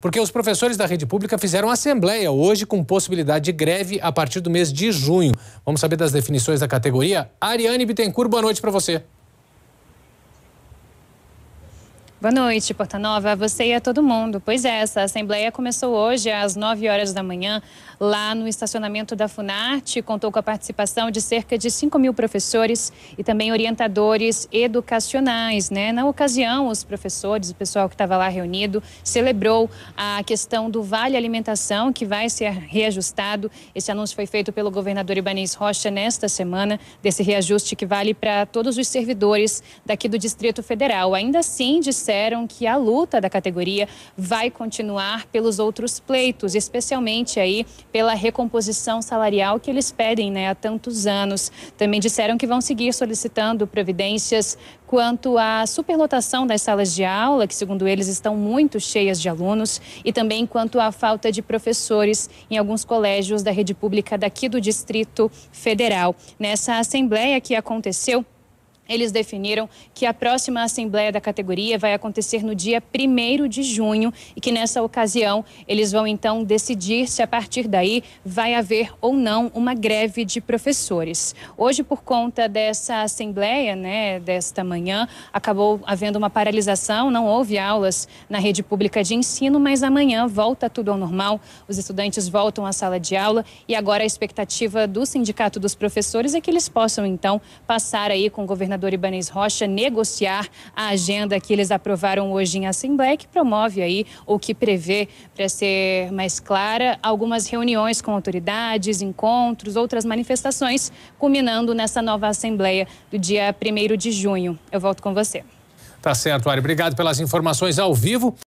Porque os professores da rede pública fizeram assembleia hoje com possibilidade de greve a partir do mês de junho. Vamos saber das definições da categoria? Ariane Bittencourt, boa noite para você. Boa noite, Porta Nova, a você e a todo mundo. Pois é, essa assembleia começou hoje às 9 horas da manhã, lá no estacionamento da Funarte. Contou com a participação de cerca de 5 mil professores e também orientadores educacionais. Né? Na ocasião, os professores, o pessoal que estava lá reunido, celebrou a questão do Vale Alimentação, que vai ser reajustado. Esse anúncio foi feito pelo governador Ibanês Rocha nesta semana, desse reajuste que vale para todos os servidores daqui do Distrito Federal. Ainda assim, de disseram que a luta da categoria vai continuar pelos outros pleitos, especialmente aí pela recomposição salarial que eles pedem né, há tantos anos. Também disseram que vão seguir solicitando providências quanto à superlotação das salas de aula, que segundo eles estão muito cheias de alunos, e também quanto à falta de professores em alguns colégios da rede pública daqui do Distrito Federal. Nessa assembleia que aconteceu, eles definiram que a próxima assembleia da categoria vai acontecer no dia 1 de junho e que nessa ocasião eles vão então decidir se a partir daí vai haver ou não uma greve de professores. Hoje, por conta dessa assembleia, né, desta manhã, acabou havendo uma paralisação, não houve aulas na rede pública de ensino, mas amanhã volta tudo ao normal, os estudantes voltam à sala de aula e agora a expectativa do Sindicato dos Professores é que eles possam então passar aí com o governador governador Ibanez Rocha negociar a agenda que eles aprovaram hoje em Assembleia, que promove aí, ou que prevê, para ser mais clara, algumas reuniões com autoridades, encontros, outras manifestações, culminando nessa nova Assembleia do dia 1 de junho. Eu volto com você. Tá certo, Ari. Obrigado pelas informações ao vivo.